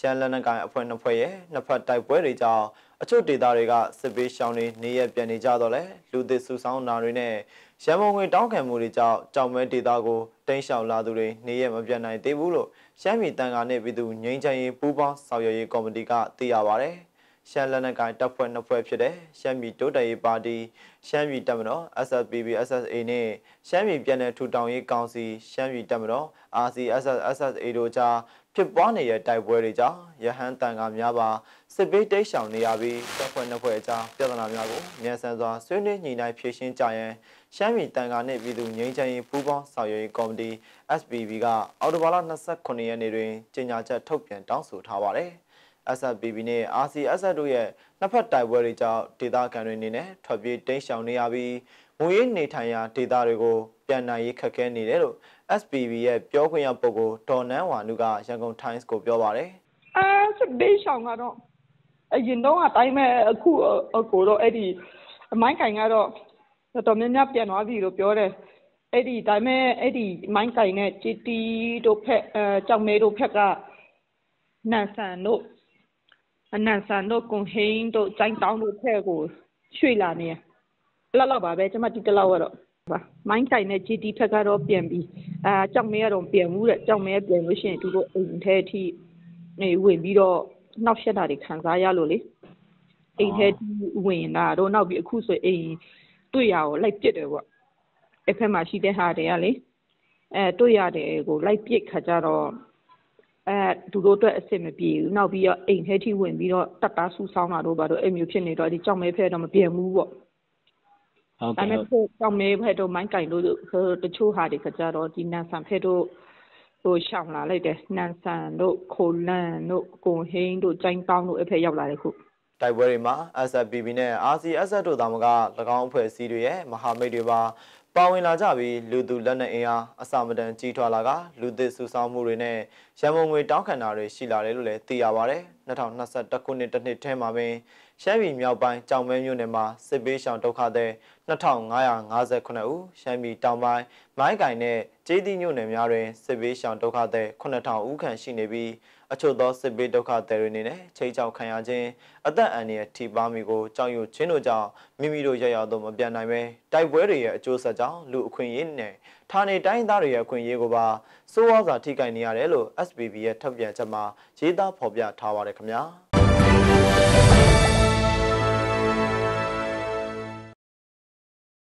ရှမ်းလက်နက်ကိုင်အဖွဲ့နှစ်ဖွဲ့ရဲ့နှစ်ဖက်တိုက်ပွဲတွေကြောင့်အချို့ဒေသတွေကစစ်ပေးရှောင်တွေနေရပြန်နေကြတော့လဲလူသစ်စုဆောင်းတာတွေနဲ့ရန်ကုန်ငွေတောင်းခံမှုတွေကြောင့်ကြောင်မဲဒေသကိုတင်းရှောင်လာသူတွေနေရမပြန်နိုင်သေးဘူးလို့ရှမ်းပြည်တန်ခါနဲ့ပြည်သူငြိမ်းချမ်းရေးပူးပေါင်းဆောင်ရွက်ရေးကော်မတီကသိရပါဗျာရှမ်းလက်နက်ကိုင်တပ်ဖွဲ့နှစ်ဖွဲ့ဖြစ်တဲ့ရှမ်းပြည်တိုးတက်ရေးပါတီရှမ်းပြည်တပ်မတော် SSPB SSA နဲ့ရှမ်းပြည်ပြည်နယ်ထူထောင်ရေးကောင်စီ ရှမ်းပြည်တပ်မတော် RCSS SSA တို့ကြားဖြစ်ပွားနေတဲ့တိုက်ပွဲတွေကြောင့်ရဟန်းတန်ကများပါစစ်ဘေးတိတ်ရှောင်နေရပြီးတပ်ဖွဲ့နှစ်ဖွဲ့ကြားပြဿနာများကိုမြန်ဆန်စွာဆွေးနွေးညှိနှိုင်းဖြေရှင်းကြရန်ရှမ်းပြည်တန်ကနှင့်ပြည်သူငြိမ်းချမ်းရေးပူးပေါင်းဆောင်ရွက်ရေးကော်မတီ SPB ကအော်တိုဘာလ29ရက်နေ့တွင်ကြေညာချက်ထုတ်ပြန်တောင်းဆိုထားပါတယ်။ SFPB နဲ့ RCSS တို့ရဲ့နှစ်ဖက်တိုက်ပွဲတွေကြောင့်ဒေသခံတွေအနေနဲ့ထွက်ပြေးတိမ်းရှောင်နေရပြီးငွေရင်းနေထိုင်ရာဒေသတွေကို ပြန်နိုင်ရေးခက်ခဲနေတယ်လို့ SPB ရဲ့ပြောခွင့်ရပုဂ္ဂိုလ်ဒေါ်နန်းဝါနုကရန်ကုန် Times ကို ပြောပါတယ်။အဲစစ်ဘေးရှောင်ကတော့အရင်တော့အတိုင်းပဲအခုကိုတော့အဲ့ဒီမိုင်းကင်ကတော့တော်တော်များများပြန်သွားပြီလို့ပြောတယ်။အဲ့ဒီဒါပေမဲ့အဲ့ဒီမိုင်းကင်နဲ့ဂျီတီတို့ဖက်အဲကြောင်မဲတို့ဖက်ကနန်ဆန်တို့အနန်ဆန်တို့ကွန်ဟိန်းတို့ကျိုင်းတောင်းတို့ထဲကိုရွှေ့လာနေအဲ့လောက်လောက်ပါပဲကျမဒီတလောက်ကတော့ပါမိုင်းတိုင်နဲ့ GD ထက်ကတော့ပြန်ပြီးအာကြောက်မဲရတော့ပြန်ဘူးတဲ့ကြောက်မဲပြန်လို့ရှိရင်သူတို့အိမ်ထဲအထိနေဝင်ပြီးတော့နောက်ရှက်တာတွေခံစားရလို့လေအိမ်ထဲဝင်တာတို့နောက်ပြီးအခုဆိုအိမ်တွေ့ရကိုလိုက်ပစ်တယ်ပေါ့အဖက်မှာရှိတဲ့ဟာတွေကလေအဲတွေ့ရတယ်ကိုလိုက်ပစ်ခါကြတော့အဲသူတို့အတွက်အဆင်မပြေဘူးနောက်ပြီးတော့အိမ်ထဲထိဝင်ပြီးတော့တက်တာဆူဆောင်းတာတို့ဘာတို့အဲ့မျိုးဖြစ်နေတော့ဒီကြောင်မဲဖဲတော့မပြေဘူးပေါ့ဟုတ်ကဲ့ဒါပေမဲ့ကြောင်မဲဖဲတော့မိုင်းကင်လို့တချို့ဟာတွေကကြတော့ဒီနန်ဆန်ဖဲတော့ဟိုရှောင်လာလိုက်တယ်နန်ဆန်တို့ခိုလန်တို့ကိုဟင်းတို့ကျိုင်းတောင်းတို့အဲ့ဖက်ရောက်လာတယ်ခုတိုက်ပွဲတွေမှာ SFBB နဲ့ RCSS တို့တောင်မှက၎င်းအဖွဲ့အစည်းတွေရဲ့မဟာမိတ်တွေပါပါဝင်လာကြပြီးလူသူလက်နက်အင်အားအစမတန်ကြီးထွားလာကလူသစ်စုဆောင်းမှုတွေနဲ့ရန်မုံငွေတောင်းခံတာတွေရှိလာတယ်လို့လည်းသိရပါဗျ။2021ခုနှစ်တစ်နှစ်ထဲမှာပင်ရှမ်းပြည်မြောက်ပိုင်းကြောင်မဲမြို့နယ်မှာစစ်ဘေးရှောင်ဒုက္ခသည်2559ဦးရှမ်းပြည်တောင်ပိုင်းမိုင်းကိုင်နဲ့ကျေးသီးမြို့နယ်များတွင်စစ်ဘေးရှောင်ဒုက္ခသည်9000ဦးခန့်ရှိနေပြီးအချို့သောစစ်ဘေးဒုက္ခသည်တွေအနေနဲ့ချိန်ချောက်ခံရခြင်းအသက်အန္တရာယ်ထိပါမိကိုကြောက်ရွံ့ခြင်းတို့ကြောင့်မိမိတို့ရောက်ရောက်သို့မပြတ်နိုင်ပဲတိုက်ပွဲတွေရဲ့အကျိုးဆက်ကြောင့်လူအခွင့်အရေးနဲ့ဌာနေတိုင်းသားတွေရဲ့အခွင့်အရေးကိုပါစိုးဝါးစွာထိခိုက်နေရတယ်လို့ SPB ရဲ့ထုတ်ပြန်ချက်မှာရေးသားဖော်ပြထားပါတယ်ခင်ဗျာ။